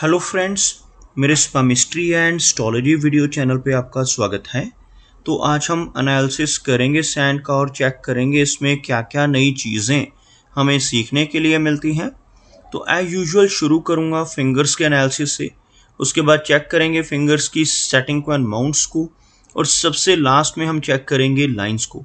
hello friends मेरे स्पा and स्टोलॉजी वीडियो चैनल पे आपका स्वागत है तो आज हम एनालिसिस करेंगे सैंड का और चेक करेंगे इसमें क्या क्या नई चीज़ें हमें सीखने के लिए मिलती हैं तो एज यूजुअल शुरू करूँगा फिंगर्स के एनालिसिस से उसके बाद चेक करेंगे फिंगर्स की सेटिंग को एंड माउंट्स को और सबसे लास्ट में हम चेक करेंगे लाइन्स को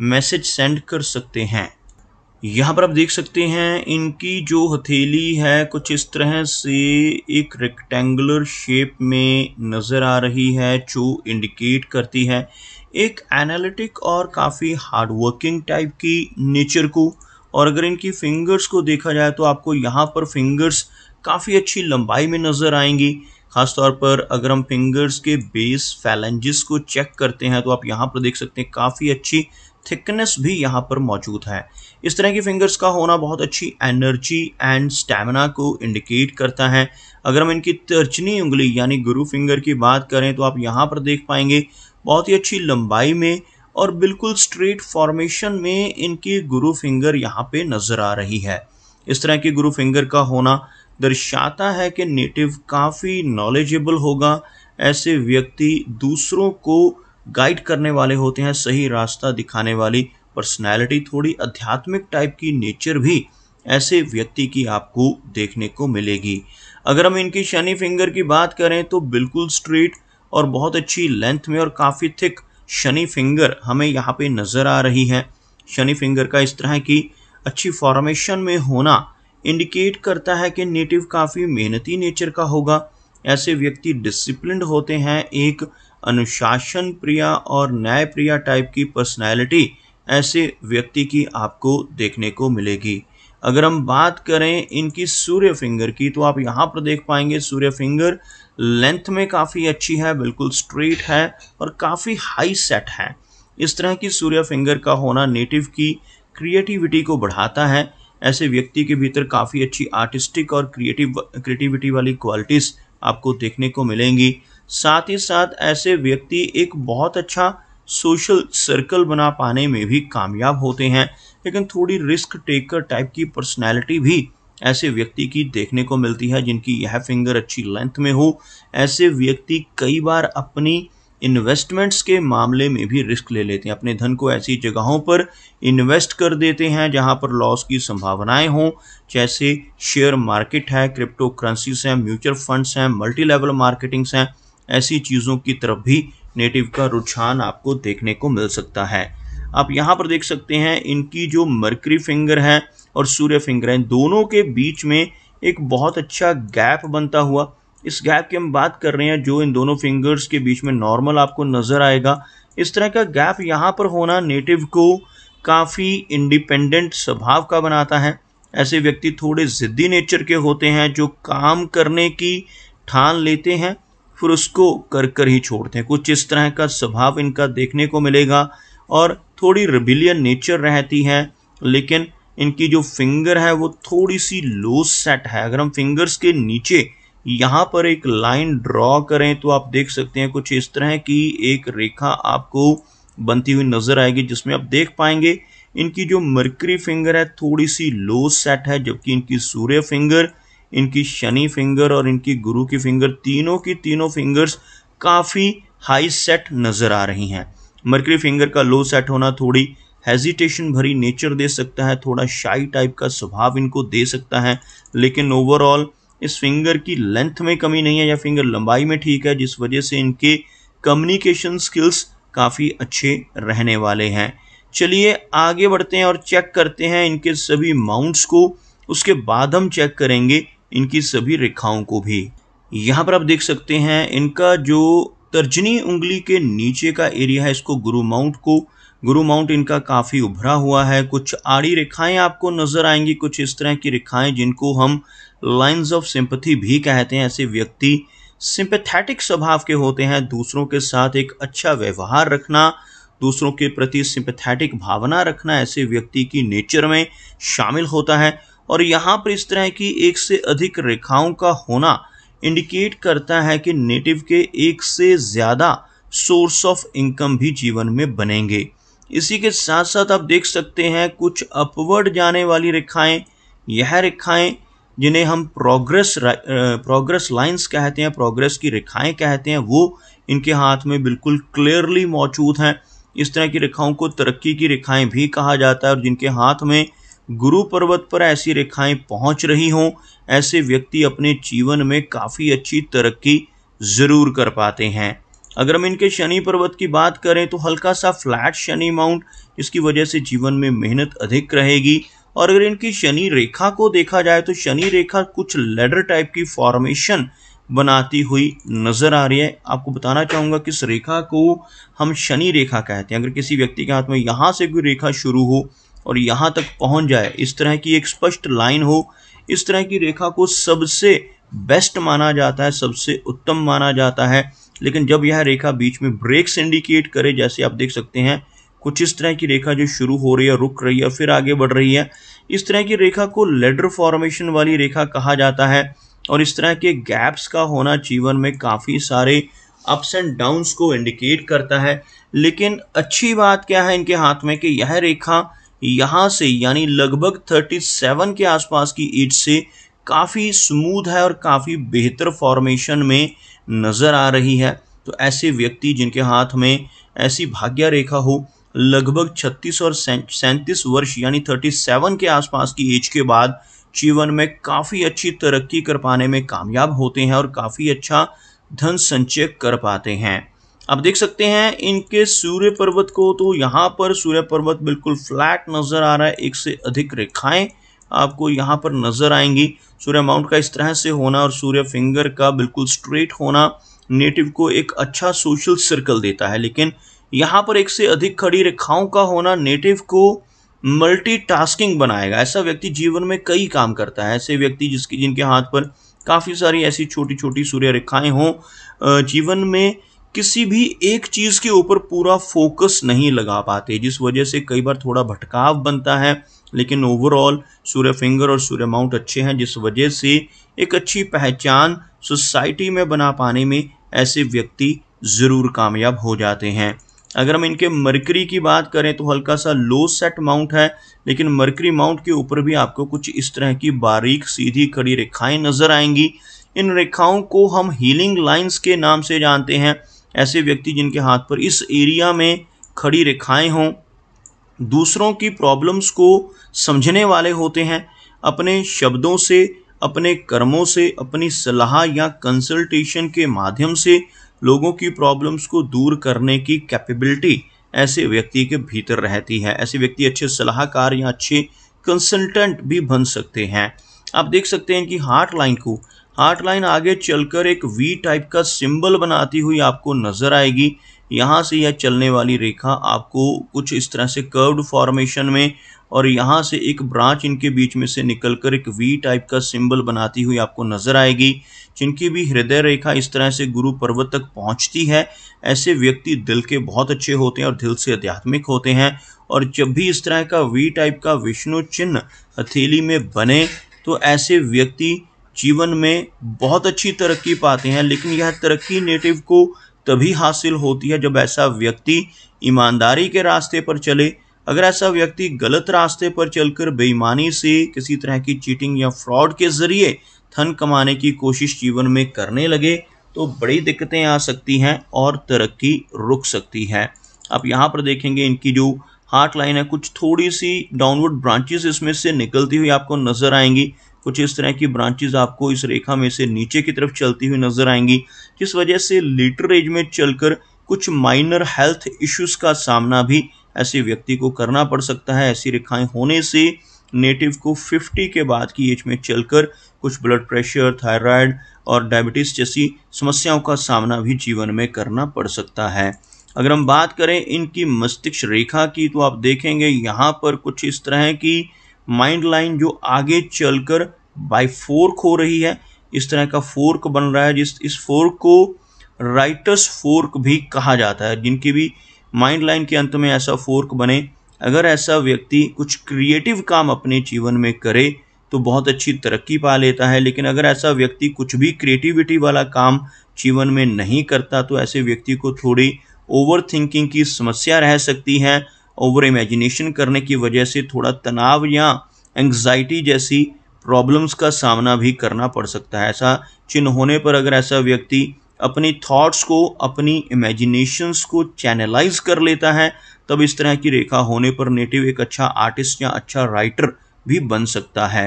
मैसेज सेंड कर सकते हैं यहाँ पर आप देख सकते हैं इनकी जो हथेली है कुछ इस तरह से एक रेक्टेंगुलर शेप में नज़र आ रही है जो इंडिकेट करती है एक एनालिटिक और काफ़ी हार्डवर्किंग टाइप की नेचर को और अगर इनकी फिंगर्स को देखा जाए तो आपको यहाँ पर फिंगर्स काफ़ी अच्छी लंबाई में नज़र आएंगी ख़ास तौर पर अगर हम फिंगर्स के बेस फैलेंजिस को चेक करते हैं तो आप यहाँ पर देख सकते हैं काफ़ी अच्छी थिकनेस भी यहाँ पर मौजूद है इस तरह की फिंगर्स का होना बहुत अच्छी एनर्जी एंड स्टेमिना को इंडिकेट करता है अगर हम इनकी तर्चनी उंगली यानी गुरु फिंगर की बात करें तो आप यहाँ पर देख पाएंगे बहुत ही अच्छी लंबाई में और बिल्कुल स्ट्रेट फॉर्मेशन में इनकी गुरु फिंगर यहाँ पे नज़र आ रही है इस तरह की गुरु फिंगर का होना दर्शाता है कि नेटिव काफ़ी नॉलेजेबल होगा ऐसे व्यक्ति दूसरों को गाइड करने वाले होते हैं सही रास्ता दिखाने वाली पर्सनैलिटी थोड़ी आध्यात्मिक टाइप की नेचर भी ऐसे व्यक्ति की आपको देखने को मिलेगी अगर हम इनकी शनि फिंगर की बात करें तो बिल्कुल स्ट्रेट और बहुत अच्छी लेंथ में और काफ़ी थिक शनि फिंगर हमें यहाँ पे नज़र आ रही है शनि फिंगर का इस तरह की अच्छी फॉर्मेशन में होना इंडिकेट करता है कि नेटिव काफ़ी मेहनती नेचर का होगा ऐसे व्यक्ति डिसिप्लिन होते हैं एक अनुशासन प्रिया और न्याय प्रिया टाइप की पर्सनैलिटी ऐसे व्यक्ति की आपको देखने को मिलेगी अगर हम बात करें इनकी सूर्य फिंगर की तो आप यहाँ पर देख पाएंगे सूर्य फिंगर लेंथ में काफ़ी अच्छी है बिल्कुल स्ट्रेट है और काफ़ी हाई सेट है इस तरह की सूर्य फिंगर का होना नेटिव की क्रिएटिविटी को बढ़ाता है ऐसे व्यक्ति के भीतर काफ़ी अच्छी आर्टिस्टिक और क्रिएटिव क्रिएटिविटी वाली क्वालिटीज़ आपको देखने को मिलेंगी साथ ही साथ ऐसे व्यक्ति एक बहुत अच्छा सोशल सर्कल बना पाने में भी कामयाब होते हैं लेकिन थोड़ी रिस्क टेकर टाइप की पर्सनैलिटी भी ऐसे व्यक्ति की देखने को मिलती है जिनकी यह फिंगर अच्छी लेंथ में हो ऐसे व्यक्ति कई बार अपनी इन्वेस्टमेंट्स के मामले में भी रिस्क ले लेते हैं अपने धन को ऐसी जगहों पर इन्वेस्ट कर देते हैं जहां पर लॉस की संभावनाएं हों जैसे शेयर मार्केट है क्रिप्टो करेंसीज हैं म्यूचुअल फंड्स हैं मल्टी लेवल मार्केटिंग्स हैं ऐसी चीज़ों की तरफ भी नेटिव का रुझान आपको देखने को मिल सकता है आप यहाँ पर देख सकते हैं इनकी जो मरकरी फिंगर है और सूर्य फिंगर हैं दोनों के बीच में एक बहुत अच्छा गैप बनता हुआ इस गैप की हम बात कर रहे हैं जो इन दोनों फिंगर्स के बीच में नॉर्मल आपको नज़र आएगा इस तरह का गैप यहाँ पर होना नेटिव को काफ़ी इंडिपेंडेंट स्वभाव का बनाता है ऐसे व्यक्ति थोड़े ज़िद्दी नेचर के होते हैं जो काम करने की ठान लेते हैं फिर उसको कर कर ही छोड़ते हैं कुछ इस तरह का स्वभाव इनका देखने को मिलेगा और थोड़ी रिबिलियन नेचर रहती है लेकिन इनकी जो फिंगर है वो थोड़ी सी लूज सेट है अगर हम फिंगर्स के नीचे यहाँ पर एक लाइन ड्रॉ करें तो आप देख सकते हैं कुछ इस तरह की एक रेखा आपको बनती हुई नजर आएगी जिसमें आप देख पाएंगे इनकी जो मर्करी फिंगर है थोड़ी सी लो सेट है जबकि इनकी सूर्य फिंगर इनकी शनि फिंगर और इनकी गुरु की फिंगर तीनों की तीनों फिंगर्स काफ़ी हाई सेट नज़र आ रही हैं मरकरी फिंगर का लो सेट होना थोड़ी हेजिटेशन भरी नेचर दे सकता है थोड़ा शाई टाइप का स्वभाव इनको दे सकता है लेकिन ओवरऑल इस फिंगर की लेंथ में कमी नहीं है या फिंगर लंबाई में ठीक है जिस वजह से इनके कम्युनिकेशन स्किल्स काफ़ी अच्छे रहने वाले हैं चलिए आगे बढ़ते हैं और चेक करते हैं इनके सभी माउंट्स को उसके बाद हम चेक करेंगे इनकी सभी रेखाओं को भी यहाँ पर आप देख सकते हैं इनका जो तर्जनी उंगली के नीचे का एरिया है इसको गुरु माउंट को गुरु माउंट इनका काफ़ी उभरा हुआ है कुछ आड़ी रेखाएं आपको नज़र आएंगी कुछ इस तरह की रेखाएं जिनको हम लाइंस ऑफ सिंपथी भी कहते हैं ऐसे व्यक्ति सिंपथेटिक स्वभाव के होते हैं दूसरों के साथ एक अच्छा व्यवहार रखना दूसरों के प्रति सिंपथेटिक भावना रखना ऐसे व्यक्ति की नेचर में शामिल होता है और यहाँ पर इस तरह की एक से अधिक रेखाओं का होना इंडिकेट करता है कि नेटिव के एक से ज़्यादा सोर्स ऑफ इनकम भी जीवन में बनेंगे इसी के साथ साथ आप देख सकते हैं कुछ अपवर्ड जाने वाली रेखाएं यह रेखाएं जिन्हें हम प्रोग्रेस प्रोग्रेस लाइंस कहते हैं प्रोग्रेस की रेखाएं कहते हैं वो इनके हाथ में बिल्कुल क्लियरली मौजूद हैं इस तरह की रेखाओं को तरक्की की रेखाएं भी कहा जाता है और जिनके हाथ में गुरु पर्वत पर ऐसी रेखाएं पहुंच रही हों ऐसे व्यक्ति अपने जीवन में काफ़ी अच्छी तरक्की ज़रूर कर पाते हैं अगर हम इनके शनि पर्वत की बात करें तो हल्का सा फ्लैट शनि माउंट जिसकी वजह से जीवन में मेहनत अधिक रहेगी और अगर इनकी शनि रेखा को देखा जाए तो शनि रेखा कुछ लेडर टाइप की फॉर्मेशन बनाती हुई नज़र आ रही है आपको बताना चाहूँगा कि इस रेखा को हम शनि रेखा कहते हैं अगर किसी व्यक्ति के हाथ में यहाँ से कोई रेखा शुरू हो और यहाँ तक पहुँच जाए इस तरह की एक स्पष्ट लाइन हो इस तरह की रेखा को सबसे बेस्ट माना जाता है सबसे उत्तम माना जाता है लेकिन जब यह रेखा बीच में ब्रेक्स इंडिकेट करे जैसे आप देख सकते हैं कुछ इस तरह की रेखा जो शुरू हो रही है रुक रही है फिर आगे बढ़ रही है इस तरह की रेखा को लेडर फॉर्मेशन वाली रेखा कहा जाता है और इस तरह के गैप्स का होना जीवन में काफ़ी सारे अप्स एंड डाउन्स को इंडिकेट करता है लेकिन अच्छी बात क्या है इनके हाथ में कि यह रेखा यहाँ से यानी लगभग 37 के आसपास की ईट से काफ़ी स्मूथ है और काफ़ी बेहतर फॉर्मेशन में नज़र आ रही है तो ऐसे व्यक्ति जिनके हाथ में ऐसी भाग्य रेखा हो लगभग 36 और सैंतीस वर्ष यानी 37 के आसपास की एज के बाद जीवन में काफ़ी अच्छी तरक्की कर पाने में कामयाब होते हैं और काफ़ी अच्छा धन संचय कर पाते हैं आप देख सकते हैं इनके सूर्य पर्वत को तो यहाँ पर सूर्य पर्वत बिल्कुल फ्लैट नजर आ रहा है एक से अधिक रेखाएं आपको यहाँ पर नजर आएंगी सूर्य माउंट का इस तरह से होना और सूर्य फिंगर का बिल्कुल स्ट्रेट होना नेटिव को एक अच्छा सोशल सर्कल देता है लेकिन यहाँ पर एक से अधिक खड़ी रेखाओं का होना नेटिव को मल्टीटास्किंग बनाएगा ऐसा व्यक्ति जीवन में कई काम करता है ऐसे व्यक्ति जिसकी जिनके हाथ पर काफ़ी सारी ऐसी छोटी छोटी सूर्य रेखाएं हों जीवन में किसी भी एक चीज़ के ऊपर पूरा फोकस नहीं लगा पाते जिस वजह से कई बार थोड़ा भटकाव बनता है लेकिन ओवरऑल सूर्य फिंगर और सूर्य माउंट अच्छे हैं जिस वजह से एक अच्छी पहचान सोसाइटी में बना पाने में ऐसे व्यक्ति ज़रूर कामयाब हो जाते हैं अगर हम इनके मरकरी की बात करें तो हल्का सा लो सेट माउंट है लेकिन मरकरी माउंट के ऊपर भी आपको कुछ इस तरह की बारीक सीधी खड़ी रेखाएं नज़र आएंगी इन रेखाओं को हम हीलिंग लाइंस के नाम से जानते हैं ऐसे व्यक्ति जिनके हाथ पर इस एरिया में खड़ी रेखाएं हों दूसरों की प्रॉब्लम्स को समझने वाले होते हैं अपने शब्दों से अपने कर्मों से अपनी सलाह या कंसल्टेशन के माध्यम से लोगों की प्रॉब्लम्स को दूर करने की कैपेबिलिटी ऐसे व्यक्ति के भीतर रहती है ऐसे व्यक्ति अच्छे सलाहकार या अच्छे कंसल्टेंट भी बन सकते हैं आप देख सकते हैं कि हार्ट लाइन को आठ लाइन आगे चलकर एक वी टाइप का सिंबल बनाती हुई आपको नजर आएगी यहाँ से यह चलने वाली रेखा आपको कुछ इस तरह से कर्व्ड फॉर्मेशन में और यहाँ से एक ब्रांच इनके बीच में से निकलकर एक वी टाइप का सिंबल बनाती हुई आपको नजर आएगी जिनकी भी हृदय रेखा इस तरह से गुरु पर्वत तक पहुँचती है ऐसे व्यक्ति दिल के बहुत अच्छे होते हैं और दिल से आध्यात्मिक होते हैं और जब भी इस तरह का वी टाइप का विष्णु चिन्ह हथेली में बने तो ऐसे व्यक्ति जीवन में बहुत अच्छी तरक्की पाते हैं लेकिन यह तरक्की नेटिव को तभी हासिल होती है जब ऐसा व्यक्ति ईमानदारी के रास्ते पर चले अगर ऐसा व्यक्ति गलत रास्ते पर चलकर बेईमानी से किसी तरह की चीटिंग या फ्रॉड के जरिए धन कमाने की कोशिश जीवन में करने लगे तो बड़ी दिक्कतें आ सकती हैं और तरक्की रुक सकती है आप यहाँ पर देखेंगे इनकी जो हार्ट लाइन है कुछ थोड़ी सी डाउनवर्ड ब्रांचेस इसमें से निकलती हुई आपको नजर आएंगी कुछ इस तरह की ब्रांचेज आपको इस रेखा में से नीचे की तरफ चलती हुई नजर आएंगी जिस वजह से लेटर एज में चलकर कुछ माइनर हेल्थ इश्यूज का सामना भी ऐसे व्यक्ति को करना पड़ सकता है ऐसी रेखाएं होने से नेटिव को 50 के बाद की एज में चलकर कुछ ब्लड प्रेशर थायराइड और डायबिटीज़ जैसी समस्याओं का सामना भी जीवन में करना पड़ सकता है अगर हम बात करें इनकी मस्तिष्क रेखा की तो आप देखेंगे यहाँ पर कुछ इस तरह की माइंड लाइन जो आगे चलकर बाई फोर्क हो रही है इस तरह का फोर्क बन रहा है जिस इस फोर्क को राइटर्स फोर्क भी कहा जाता है जिनकी भी माइंड लाइन के अंत में ऐसा फोर्क बने अगर ऐसा व्यक्ति कुछ क्रिएटिव काम अपने जीवन में करे तो बहुत अच्छी तरक्की पा लेता है लेकिन अगर ऐसा व्यक्ति कुछ भी क्रिएटिविटी वाला काम जीवन में नहीं करता तो ऐसे व्यक्ति को थोड़ी ओवर थिंकिंग की समस्या रह सकती है ओवर इमेजिनेशन करने की वजह से थोड़ा तनाव या एंग्जाइटी जैसी प्रॉब्लम्स का सामना भी करना पड़ सकता है ऐसा चिन्ह होने पर अगर ऐसा व्यक्ति अपनी थॉट्स को अपनी इमेजिनेशंस को चैनलाइज कर लेता है तब इस तरह की रेखा होने पर नेटिव एक अच्छा आर्टिस्ट या अच्छा राइटर भी बन सकता है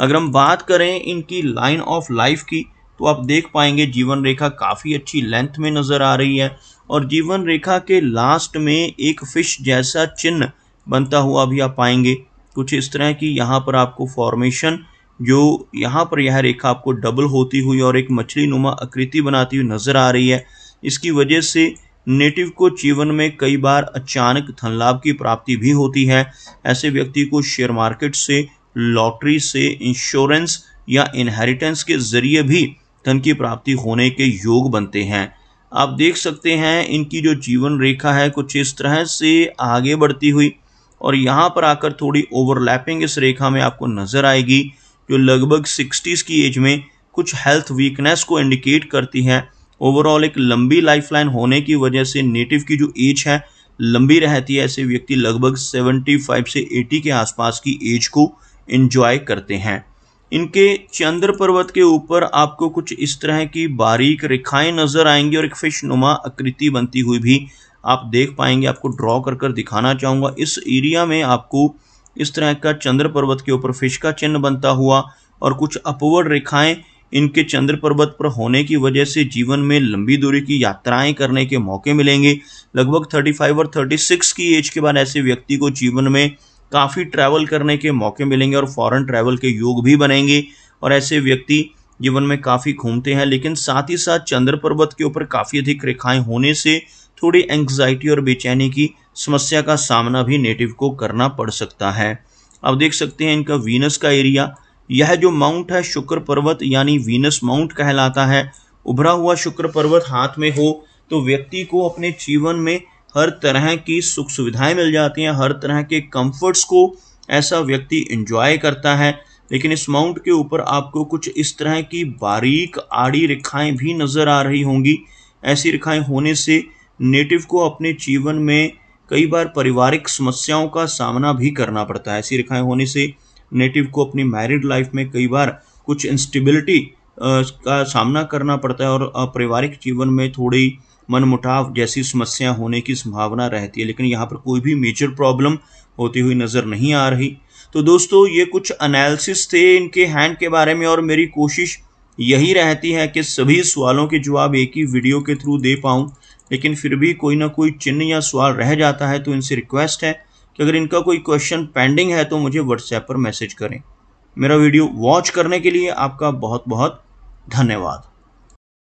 अगर हम बात करें इनकी लाइन ऑफ लाइफ की तो आप देख पाएंगे जीवन रेखा काफ़ी अच्छी लेंथ में नज़र आ रही है और जीवन रेखा के लास्ट में एक फिश जैसा चिन्ह बनता हुआ भी आप पाएंगे कुछ इस तरह की यहाँ पर आपको फॉर्मेशन जो यहाँ पर यह रेखा आपको डबल होती हुई और एक मछली नुमा आकृति बनाती हुई नज़र आ रही है इसकी वजह से नेटिव को जीवन में कई बार अचानक धन लाभ की प्राप्ति भी होती है ऐसे व्यक्ति को शेयर मार्केट से लॉटरी से इंश्योरेंस या इनहेरिटेंस के जरिए भी धन की प्राप्ति होने के योग बनते हैं आप देख सकते हैं इनकी जो जीवन रेखा है कुछ इस तरह से आगे बढ़ती हुई और यहाँ पर आकर थोड़ी ओवरलैपिंग इस रेखा में आपको नज़र आएगी जो लगभग सिक्सटीज़ की एज में कुछ हेल्थ वीकनेस को इंडिकेट करती है ओवरऑल एक लंबी लाइफलाइन होने की वजह से नेटिव की जो एज है लंबी रहती है ऐसे व्यक्ति लगभग 75 से 80 के आसपास की एज को इन्जॉय करते हैं इनके चंद्र पर्वत के ऊपर आपको कुछ इस तरह की बारीक रेखाएं नज़र आएंगी और एक फिश नुमा आकृति बनती हुई भी आप देख पाएंगे आपको ड्रॉ कर कर दिखाना चाहूँगा इस एरिया में आपको इस तरह का चंद्र पर्वत के ऊपर फिश का चिन्ह बनता हुआ और कुछ अपवर्ड रेखाएं इनके चंद्र पर्वत पर होने की वजह से जीवन में लंबी दूरी की यात्राएं करने के मौके मिलेंगे लगभग 35 और 36 की एज के बाद ऐसे व्यक्ति को जीवन में काफ़ी ट्रैवल करने के मौके मिलेंगे और फॉरेन ट्रैवल के योग भी बनेंगे और ऐसे व्यक्ति जीवन में काफ़ी घूमते हैं लेकिन साथ ही साथ चंद्र पर्वत के ऊपर काफ़ी अधिक रेखाएँ होने से थोड़ी एंग्जाइटी और बेचैनी की समस्या का सामना भी नेटिव को करना पड़ सकता है अब देख सकते हैं इनका वीनस का एरिया यह जो माउंट है शुक्र पर्वत यानी वीनस माउंट कहलाता है उभरा हुआ शुक्र पर्वत हाथ में हो तो व्यक्ति को अपने जीवन में हर तरह की सुख सुविधाएं मिल जाती हैं हर तरह के कंफर्ट्स को ऐसा व्यक्ति इंजॉय करता है लेकिन इस माउंट के ऊपर आपको कुछ इस तरह की बारीक आड़ी रेखाएं भी नज़र आ रही होंगी ऐसी रेखाएं होने से नेटिव को अपने जीवन में कई बार पारिवारिक समस्याओं का सामना भी करना पड़ता है ऐसी रेखाएं होने से नेटिव को अपनी मैरिड लाइफ में कई बार कुछ इंस्टेबिलिटी का सामना करना पड़ता है और पारिवारिक जीवन में थोड़ी मनमुटाव जैसी समस्या होने की संभावना रहती है लेकिन यहाँ पर कोई भी मेजर प्रॉब्लम होती हुई नज़र नहीं आ रही तो दोस्तों ये कुछ एनालिसिस थे इनके हैंड के बारे में और मेरी कोशिश यही रहती है कि सभी सवालों के जवाब एक ही वीडियो के थ्रू दे पाऊँ लेकिन फिर भी कोई ना कोई चिन्ह या सवाल रह जाता है तो इनसे रिक्वेस्ट है कि अगर इनका कोई क्वेश्चन पेंडिंग है तो मुझे व्हाट्सएप पर मैसेज करें मेरा वीडियो वॉच करने के लिए आपका बहुत बहुत धन्यवाद